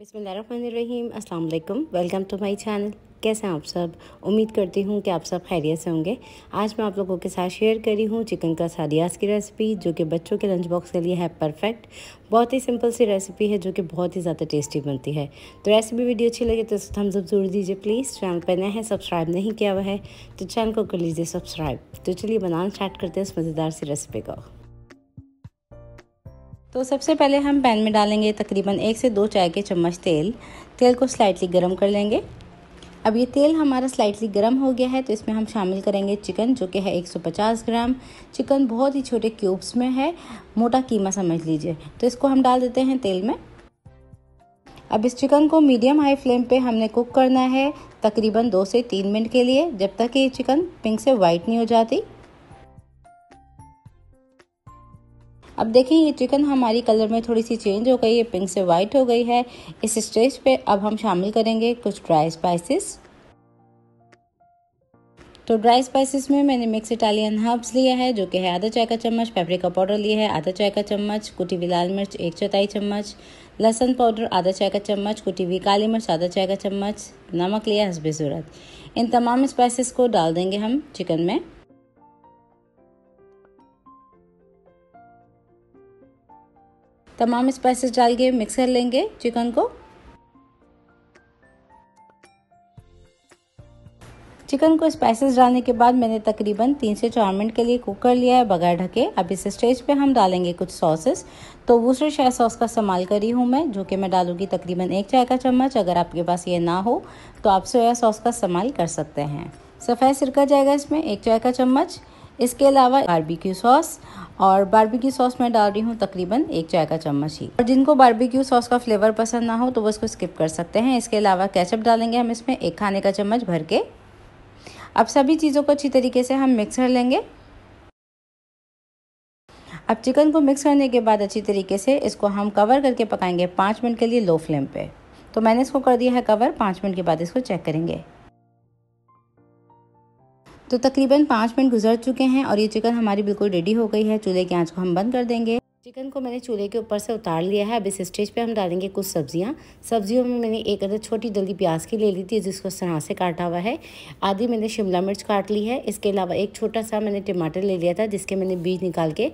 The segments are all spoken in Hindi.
बिसमीम अल्लाम वेलकम टू माई चैनल कैसे हैं आप सब उम्मीद करती हूँ कि आप सब खैरियत से होंगे आज मैं आप लोगों के साथ शेयर करी हूँ चिकन का सादियास की रेसिपी जो कि बच्चों के लंच बॉक्स के लिए है परफेक्ट बहुत ही सिंपल सी रेसिपी है जो कि बहुत ही ज़्यादा टेस्टी बनती है तो रेसिपी वीडियो अच्छी लगे तो इसको थम्स जरूर दीजिए प्लीज़ चैनल पर नए हैं सब्सक्राइब नहीं किया हुआ है तो चैनल को कर लीजिए सब्सक्राइब तो चलिए बनाना स्टार्ट करते हैं इस मज़ेदार सी रेसिपी को तो सबसे पहले हम पैन में डालेंगे तकरीबन एक से दो चाय के चम्मच तेल तेल को स्लाइटली गर्म कर लेंगे अब ये तेल हमारा स्लाइटली गर्म हो गया है तो इसमें हम शामिल करेंगे चिकन जो कि है 150 ग्राम चिकन बहुत ही छोटे क्यूब्स में है मोटा कीमा समझ लीजिए तो इसको हम डाल देते हैं तेल में अब इस चिकन को मीडियम हाई फ्लेम पे हमने कुक करना है तकरीबन दो से तीन मिनट के लिए जब तक कि ये चिकन पिंक से वाइट नहीं हो जाती अब देखें ये चिकन हमारी कलर में थोड़ी सी चेंज हो गई है पिंक से वाइट हो गई है इस स्टेज पे अब हम शामिल करेंगे कुछ ड्राई स्पाइसेस तो ड्राई स्पाइसेस में मैंने मिक्स इटालियन हर्ब्स लिया है जो कि है आधा चाय का चम्मच पेपरिका पाउडर लिया है आधा चाय का चम्मच कुटी हुई लाल मिर्च एक चौथाई चम्मच लहसन पाउडर आधा चाय का चम्मच कुटी हुई काली मिर्च आधा चाय का चम्मच नमक लिया हंसबे ज़रूरत इन तमाम स्पाइसेस को डाल देंगे हम चिकन में तमाम स्पाइसेस डाल के मिक्स कर लेंगे चिकन को चिकन को स्पाइसेस डालने के बाद मैंने तकरीबन तीन से चार मिनट के लिए कुक कर लिया है बगैर ढके अब इस स्टेज पे हम डालेंगे कुछ सॉसेस तो वूस्टर शाय सॉस का इस्तेमाल करी हूँ मैं जो कि मैं डालूंगी तकरीबन एक चाय का चम्मच अगर आपके पास ये ना हो तो आप सोया सॉस का इस्तेमाल कर सकते हैं सफ़ेद सिरका जाएगा इसमें एक चाय का चम्मच इसके अलावा बारबेक्यू सॉस और बारबेक्यू सॉस मैं डाल रही हूँ तकरीबन एक चाय का चम्मच ही और जिनको बारबेक्यू सॉस का फ्लेवर पसंद ना हो तो वो इसको स्किप कर सकते हैं इसके अलावा कैचअप डालेंगे हम इसमें एक खाने का चम्मच भर के अब सभी चीज़ों को अच्छी तरीके से हम मिक्स कर लेंगे अब चिकन को मिक्स करने के बाद अच्छी तरीके से इसको हम कवर करके पकाएंगे पाँच मिनट के लिए लो फ्लेम पे तो मैंने इसको कर दिया है कवर पाँच मिनट के बाद इसको चेक करेंगे तो तकरीबन पाँच मिनट गुजर चुके हैं और ये चिकन हमारी बिल्कुल रेडी हो गई है चूल्हे की आँच को हम बंद कर देंगे चिकन को मैंने चूल्हे के ऊपर से उतार लिया है अब इस स्टेज पे हम डालेंगे कुछ सब्जियाँ सब्जियों में मैंने एक अदर छोटी दल प्याज की ले ली थी जिसको सना से काटा हुआ है आधी मैंने शिमला मिर्च काट ली है इसके अलावा एक छोटा सा मैंने टमाटर ले लिया था जिसके मैंने बीज निकाल के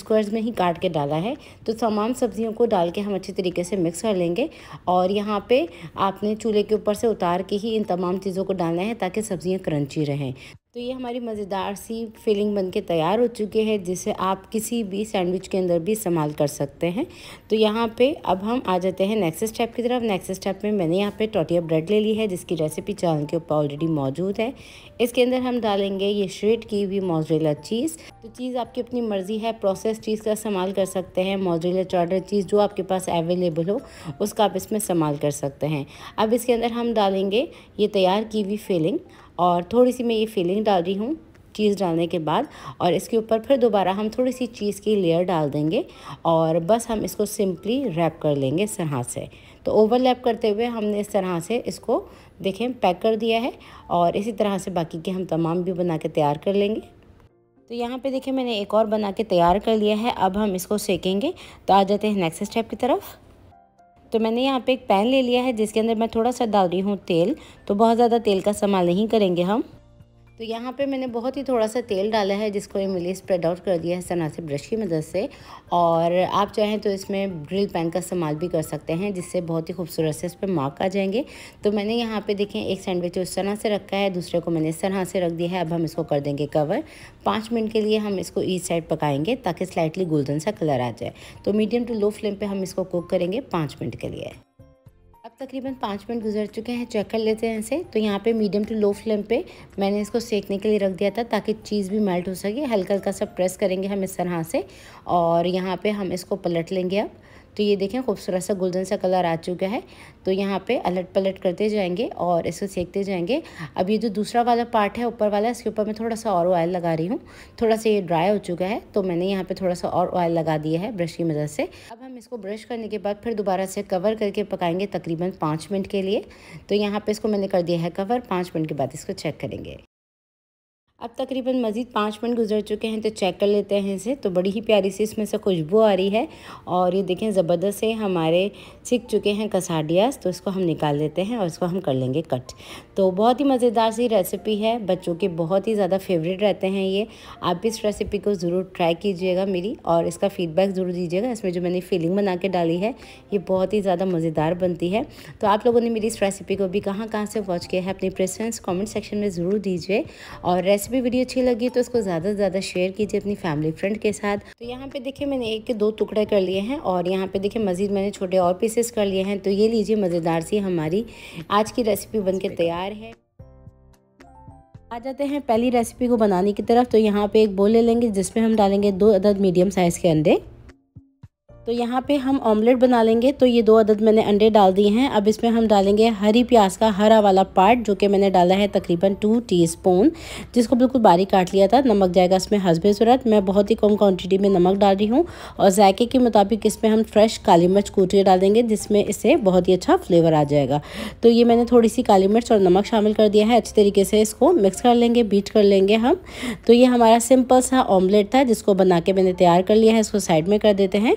स्क्वायर्स में ही काट के डाला है तो तमाम सब्जियों को डाल के हम अच्छे तरीके से मिक्स कर लेंगे और यहाँ पर आपने चूल्हे के ऊपर से उतार के ही इन तमाम चीज़ों को डालना है ताकि सब्ज़ियाँ क्रंची रहें तो ये हमारी मज़ेदार सी फिलिंग बन के तैयार हो चुकी है जिसे आप किसी भी सैंडविच के अंदर भी इस्तेमाल कर सकते हैं तो यहाँ पे अब हम आ जाते हैं नेक्स्ट स्टेप की तरफ नेक्स्ट स्टेप में मैंने यहाँ पे टोटिया ब्रेड ले ली है जिसकी रेसिपी चैनल के ऊपर ऑलरेडी मौजूद है इसके अंदर हम डालेंगे ये श्रेड की हुई मोजरेला चीज़ तो चीज़ आपकी अपनी मर्ज़ी है प्रोसेस चीज़ का इस्तेमाल कर सकते हैं मोजरेला चॉडर चीज़ जो आपके पास अवेलेबल हो उसका आप इसमें इस्तेमाल कर सकते हैं अब इसके अंदर हम डालेंगे ये तैयार की हुई फिलिंग और थोड़ी सी मैं ये फीलिंग डाल रही हूँ चीज़ डालने के बाद और इसके ऊपर फिर दोबारा हम थोड़ी सी चीज़ की लेयर डाल देंगे और बस हम इसको सिंपली रैप कर लेंगे इस तरह से तो ओवरलैप करते हुए हमने इस तरह से इसको देखें पैक कर दिया है और इसी तरह से बाकी के हम तमाम भी बना के तैयार कर लेंगे तो यहाँ पे देखिए मैंने एक और बना के तैयार कर लिया है अब हम इसको सेकेंगे तो आ जाते हैं नेक्स्ट स्टेप की तरफ तो मैंने यहाँ पे एक पैन ले लिया है जिसके अंदर मैं थोड़ा सा डाल रही हूँ तेल तो बहुत ज़्यादा तेल का इस्तेमाल नहीं करेंगे हम तो यहाँ पे मैंने बहुत ही थोड़ा सा तेल डाला है जिसको मिली स्प्रेड आउट कर दिया है इस तरह से ब्रश की मदद से और आप चाहें तो इसमें ग्रिल पैन का इस्तेमाल भी कर सकते हैं जिससे बहुत ही खूबसूरत से इस पर मार्क आ जाएंगे तो मैंने यहाँ पे देखें एक सैंडविच उस तरह से रखा है दूसरे को मैंने इस तरह से रख दिया है अब हम इसको कर देंगे कवर पाँच मिनट के लिए हम इसको ई साइड पकाएंगे ताकि स्लाइटली गोल्डन सा कलर आ जाए तो मीडियम टू लो फ्लेम पर हम इसको कुक करेंगे पाँच मिनट के लिए तकरीबन पाँच मिनट गुजर चुके हैं चेक कर लेते हैं इसे तो यहाँ पे मीडियम टू लो फ्लेम पे मैंने इसको सेकने के लिए रख दिया था ताकि चीज़ भी मेल्ट हो सके हल्का हल्का सा प्रेस करेंगे हम इस तरह से और यहाँ पे हम इसको पलट लेंगे अब तो ये देखें खूबसूरत सा गोल्डन सा कलर आ चुका है तो यहाँ पे अलट पलट करते जाएंगे और इसको सेकते जाएंगे अब ये जो दूसरा वाला पार्ट है ऊपर वाला इसके ऊपर मैं थोड़ा सा और ऑयल लगा रही हूँ थोड़ा सा ये ड्राई हो चुका है तो मैंने यहाँ पे थोड़ा सा और ऑयल लगा दिया है ब्रश की मदद से अब हम इसको ब्रश करने के बाद फिर दोबारा से कवर करके पकाएंगे तकरीबन पाँच मिनट के लिए तो यहाँ पर इसको मैंने कर दिया है कवर पाँच मिनट के बाद इसको चेक करेंगे अब तकरीबन मज़ीद पाँच मिनट गुजर चुके हैं तो चेक कर लेते हैं इसे तो बड़ी ही प्यारी सी इसमें से खुशबू आ रही है और ये देखें ज़बरदस्त से हमारे सीख चुके हैं कसाडियास तो इसको हम निकाल लेते हैं और इसको हम कर लेंगे कट तो बहुत ही मज़ेदार सी रेसिपी है बच्चों के बहुत ही ज़्यादा फेवरेट रहते हैं ये आप इस रेसिपी को ज़रूर ट्राई कीजिएगा मेरी और इसका फीडबैक ज़रूर दीजिएगा इसमें जो मैंने फीलिंग बना के डाली है ये बहुत ही ज़्यादा मज़ेदार बनती है तो आप लोगों ने मेरी इस रेसिपी को भी कहाँ कहाँ से वॉच किया है अपनी प्रेफरेंस कॉमेंट सेक्शन में ज़रूर दीजिए और रेसिपी भी वीडियो अच्छी लगी तो इसको ज़्यादा से ज़्यादा शेयर कीजिए अपनी फैमिली फ्रेंड के साथ तो यहाँ पे देखिए मैंने एक के दो टुकड़े कर लिए हैं और यहाँ पे देखिए मज़ीद मैंने छोटे और पीसेस कर लिए हैं तो ये लीजिए मज़ेदार सी हमारी आज की रेसिपी बन तैयार है आ जाते हैं पहली रेसिपी को बनाने की तरफ तो यहाँ पर एक बोल ले लेंगे जिसमें हम डालेंगे दो अदद मीडियम साइज़ के अंडे तो यहाँ पे हम ऑमलेट बना लेंगे तो ये दो अदद मैंने अंडे डाल दिए हैं अब इसमें हम डालेंगे हरी प्याज का हरा वाला पार्ट जो कि मैंने डाला है तकरीबन टू टीस्पून जिसको बिल्कुल बारीक काट लिया था नमक जाएगा इसमें हसबे सूरत मैं बहुत ही कम क्वांटिटी में नमक डाल रही हूँ और जायके के मुताबिक इसमें हम फ्रेश काली मिर्च कूट के जिसमें इससे बहुत ही अच्छा फ्लेवर आ जाएगा तो ये मैंने थोड़ी सी काली मिर्च और नमक शामिल कर दिया है अच्छी तरीके से इसको मिक्स कर लेंगे बीट कर लेंगे हम तो ये हमारा सिंपल सा ऑमलेट था जिसको बना के मैंने तैयार कर लिया है इसको साइड में कर देते हैं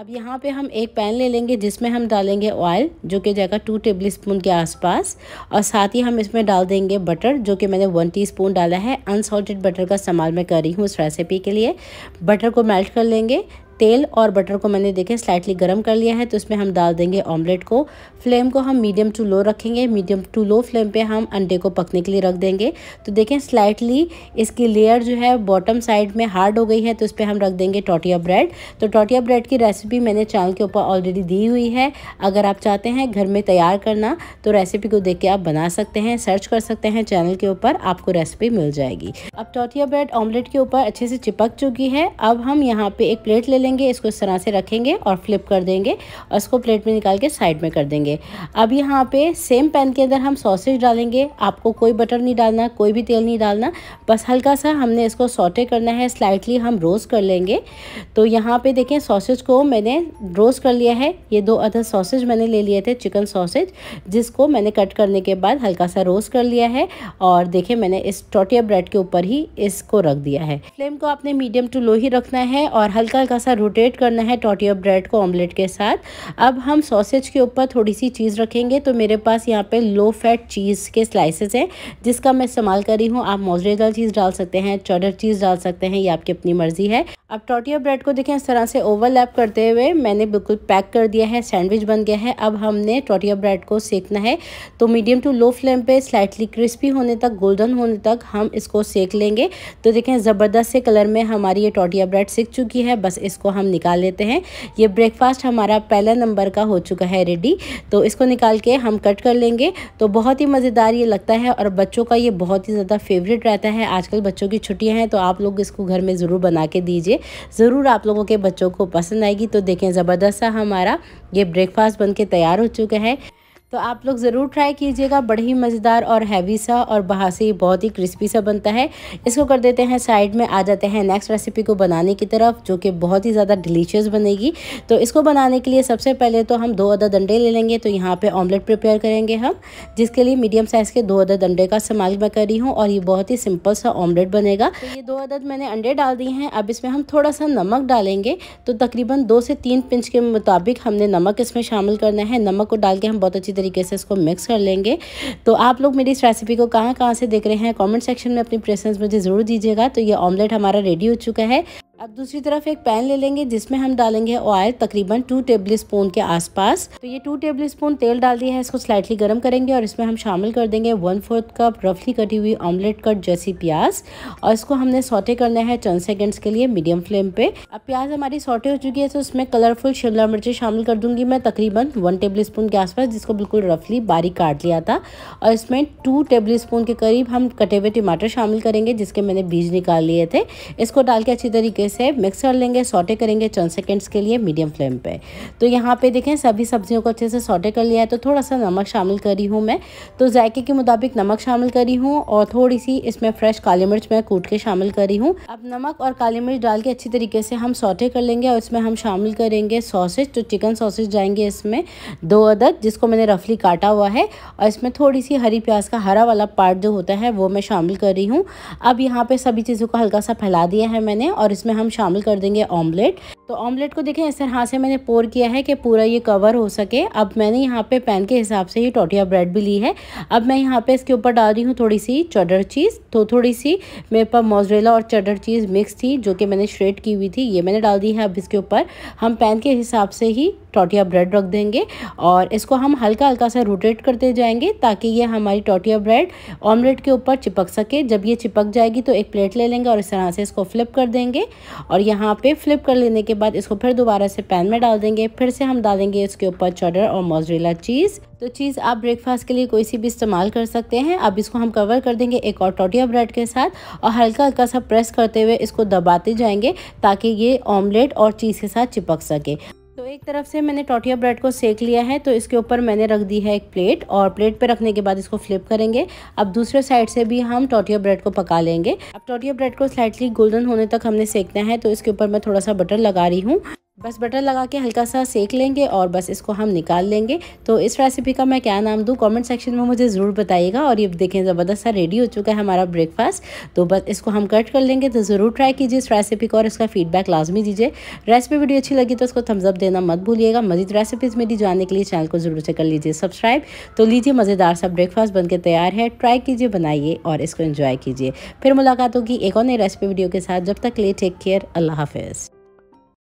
अब यहाँ पे हम एक पैन ले लेंगे जिसमें हम डालेंगे ऑयल जो कि जाएगा टू टेबल स्पून के आसपास और साथ ही हम इसमें डाल देंगे बटर जो कि मैंने वन टीस्पून डाला है अनसॉल्टेड बटर का इस्तेमाल मैं कर रही हूँ इस रेसिपी के लिए बटर को मेल्ट कर लेंगे तेल और बटर को मैंने देखे स्लाइटली गर्म कर लिया है तो इसमें हम डाल देंगे ऑमलेट को फ्लेम को हम मीडियम टू लो रखेंगे मीडियम टू लो फ्लेम पे हम अंडे को पकने के लिए रख देंगे तो देखें स्लाइटली इसकी लेयर जो है बॉटम साइड में हार्ड हो गई है तो इस पर हम रख देंगे टोटिया ब्रेड तो टोटिया ब्रेड की रेसिपी मैंने चैनल के ऊपर ऑलरेडी दी हुई है अगर आप चाहते हैं घर में तैयार करना तो रेसिपी को देख के आप बना सकते हैं सर्च कर सकते हैं चैनल के ऊपर आपको रेसिपी मिल जाएगी अब टोटिया ब्रेड ऑमलेट के ऊपर अच्छे से चिपक चुकी है अब हम यहाँ पर एक प्लेट ले लें लेंगे इसको इस तरह से रखेंगे और फ्लिप कर देंगे और इसको प्लेट में निकाल के साइड में कर देंगे अब यहाँ पे सेम पैन के अंदर हम सॉसेज डालेंगे आपको कोई बटर नहीं डालना कोई भी तेल नहीं डालना बस हल्का सा हमने इसको सॉटे करना है स्लाइटली हम रोस्ट कर लेंगे तो यहाँ पर देखें सॉसेज को मैंने रोस्ट कर लिया है ये दो अदर सॉसेज मैंने ले लिए थे चिकन सॉसेज जिसको मैंने कट करने के बाद हल्का सा रोस्ट कर लिया है और देखिए मैंने इस टोटिया ब्रेड के ऊपर ही इसको रख दिया है फ्लेम को आपने मीडियम टू लो ही रखना है और हल्का हल्का सा रोटेट करना है टॉटिया ब्रेड को ऑमलेट के साथ अब हम सॉसेज के ऊपर थोड़ी सी चीज़ रखेंगे तो मेरे पास यहाँ पे लो फैट चीज़ के स्लाइसेस हैं जिसका मैं इस्तेमाल कर रही हूँ आप मोजरेदार चीज़ डाल सकते हैं चौडर चीज़ डाल सकते हैं ये आपकी अपनी मर्ज़ी है अब टोटिया ब्रेड को देखें इस तरह से ओवरलैप करते हुए मैंने बिल्कुल पैक कर दिया है सैंडविच बन गया है अब हमने टोटिया ब्रेड को सेकना है तो मीडियम टू लो फ्लेम पे स्लाइटली क्रिस्पी होने तक गोल्डन होने तक हम इसको सेक लेंगे तो देखें ज़बरदस्त से कलर में हमारी ये टोटिया ब्रेड सेक चुकी है बस इसको हम निकाल लेते हैं ये ब्रेकफास्ट हमारा पहला नंबर का हो चुका है रेडी तो इसको निकाल के हम कट कर लेंगे तो बहुत ही मज़ेदार ये लगता है और बच्चों का ये बहुत ही ज़्यादा फेवरेट रहता है आजकल बच्चों की छुट्टियाँ हैं तो आप लोग इसको घर में ज़रूर बना के दीजिए ज़रूर आप लोगों के बच्चों को पसंद आएगी तो देखें ज़बरदस्त सा हमारा ये ब्रेकफास्ट बन तैयार हो चुका है तो आप लोग ज़रूर ट्राई कीजिएगा बड़ी ही मज़ेदार और हैवी सा और बाहर से बहुत ही क्रिस्पी सा बनता है इसको कर देते हैं साइड में आ जाते हैं नेक्स्ट रेसिपी को बनाने की तरफ जो कि बहुत ही ज़्यादा डिलीशियस बनेगी तो इसको बनाने के लिए सबसे पहले तो हम दो अदर अंडे ले लेंगे तो यहाँ पर ऑमलेट प्रिपेयर करेंगे हम जिसके लिए मीडियम साइज़ के दो अदर अंडे का इस्तेमाल मैं कर रही हूँ और ये बहुत ही सिंपल सा ऑमलेट बनेगा तो ये दो अदद मैंने अंडे डाल दिए हैं अब इसमें हम थोड़ा सा नमक डालेंगे तो तकरीबन दो से तीन पिंच के मुताबिक हमने नमक इसमें शामिल करना है नमक को डाल के हम बहुत अच्छी तरीके से इसको मिक्स कर लेंगे तो आप लोग मेरी इस रेसिपी को कहाँ कहाँ से देख रहे हैं कमेंट सेक्शन में अपनी प्रेसेंस मुझे ज़रूर दीजिएगा तो ये ऑमलेट हमारा रेडी हो चुका है अब दूसरी तरफ एक पैन ले लेंगे जिसमें हम डालेंगे ऑयल तकरीबन टू टेबल स्पून के आसपास तो ये टू टेबल स्पून तेल डाल दिया है इसको स्लाइटली गर्म करेंगे और इसमें हम शामिल कर देंगे वन फोर्थ कप रफली कटी हुई ऑमलेट कट जैसी प्याज और इसको हमने सोटे करना है चंद सेकेंड्स के लिए मीडियम फ्लेम पे अब प्याज हमारी सोटे हो चुकी है तो उसमें कलरफुल शिमला मिर्ची शामिल कर दूंगी मैं तकरीबन वन टेबल स्पून के आसपास जिसको बिल्कुल रफली बारीक काट लिया था और इसमें टू टेबल स्पून के करीब हम कटे हुए टमाटर शामिल करेंगे जिसके मैंने बीज निकाल लिए थे इसको डाल के अच्छी तरीके से मिक्स कर लेंगे सोटे करेंगे चंद सेकेंड्स के लिए मीडियम फ्लेम पे तो यहाँ पे देखें सभी सब्जियों को अच्छे से सोटे कर लिया है तो थोड़ा सा नमक शामिल करी हूँ मैं तो जायके के मुताबिक नमक शामिल करी हूँ और थोड़ी सी इसमें फ्रेश काली मिर्च मैं कूट के शामिल करी हूँ अब नमक और काली मिर्च डाल के अच्छी तरीके से हम सोटे कर लेंगे और इसमें हम शामिल करेंगे सॉसेज तो चिकन सॉसेज जाएंगे इसमें दो अदद जिसको मैंने रफली काटा हुआ है और इसमें थोड़ी सी हरी प्याज का हरा वाला पार्ट जो होता है वो मैं शामिल कर रही हूँ अब यहाँ पे सभी चीज़ों को हल्का सा फैला दिया है मैंने और इसमें हम शामिल कर देंगे ऑमलेट तो ऑमलेट को देखें इस तरह से मैंने पोर किया है कि पूरा ये कवर हो सके अब मैंने यहाँ पे पैन के हिसाब से ही टोटिया ब्रेड भी ली है अब मैं यहाँ पे इसके ऊपर डाल रही हूँ थोड़ी सी चडर चीज़ तो थोड़ी सी मेरे पास मोजरेला और चडर चीज़ मिक्स थी जो कि मैंने श्रेड की हुई थी ये मैंने डाल दी है अब इसके ऊपर हम पैन के हिसाब से ही टोटिया ब्रेड रख देंगे और इसको हम हल्का हल्का सा रोटेट करते जाएंगे ताकि ये हमारी टोटिया ब्रेड ऑमलेट के ऊपर चिपक सके जब ये चिपक जाएगी तो एक प्लेट ले लेंगे और इस तरह से इसको फ्लिप कर देंगे और यहाँ पे फ्लिप कर लेने के बाद इसको फिर दोबारा से पैन में डाल देंगे फिर से हम डालेंगे इसके ऊपर चटर और मोजरेला चीज़ तो चीज़ आप ब्रेकफास्ट के लिए कोई सी भी इस्तेमाल कर सकते हैं अब इसको हम कवर कर देंगे एक और टोटिया ब्रेड के साथ और हल्का हल्का सा प्रेस करते हुए इसको दबाते जाएंगे ताकि ये ऑमलेट और चीज़ के साथ चिपक सके तो एक तरफ से मैंने टोटिया ब्रेड को सेक लिया है तो इसके ऊपर मैंने रख दी है एक प्लेट और प्लेट पे रखने के बाद इसको फ्लिप करेंगे अब दूसरे साइड से भी हम टोटिया ब्रेड को पका लेंगे अब टोटिया ब्रेड को स्लाइटली गोल्डन होने तक हमने सेकना है तो इसके ऊपर मैं थोड़ा सा बटर लगा रही हूँ बस बटर लगा के हल्का सा सेक लेंगे और बस इसको हम निकाल लेंगे तो इस रेसिपी का मैं क्या नाम दूँ कमेंट सेक्शन में मुझे ज़रूर बताइएगा और ये देखें ज़बरदस्त सा रेडी हो चुका है हमारा ब्रेकफास्ट तो बस इसको हम कट कर लेंगे तो ज़रूर ट्राई कीजिए इस रेसिपी को और इसका फीडबैक लाजमी दीजिए रेसिपी वीडियो अच्छी लगी तो उसको थम्सअप देना मत भूलिएगा मजीद रेसिपीज़ मेरी जानने के लिए चैनल को ज़रूर से कर लीजिए सब्सक्राइब तो लीजिए मज़ेदार सा ब्रेकफास्ट बन के तैयार है ट्राई कीजिए बनाइए और इसको इन्जॉय कीजिए फिर मुलाकात होगी एक और नई रेसिपी वीडियो के साथ जब तक ले टेक केयर अल्लाह हाफिज़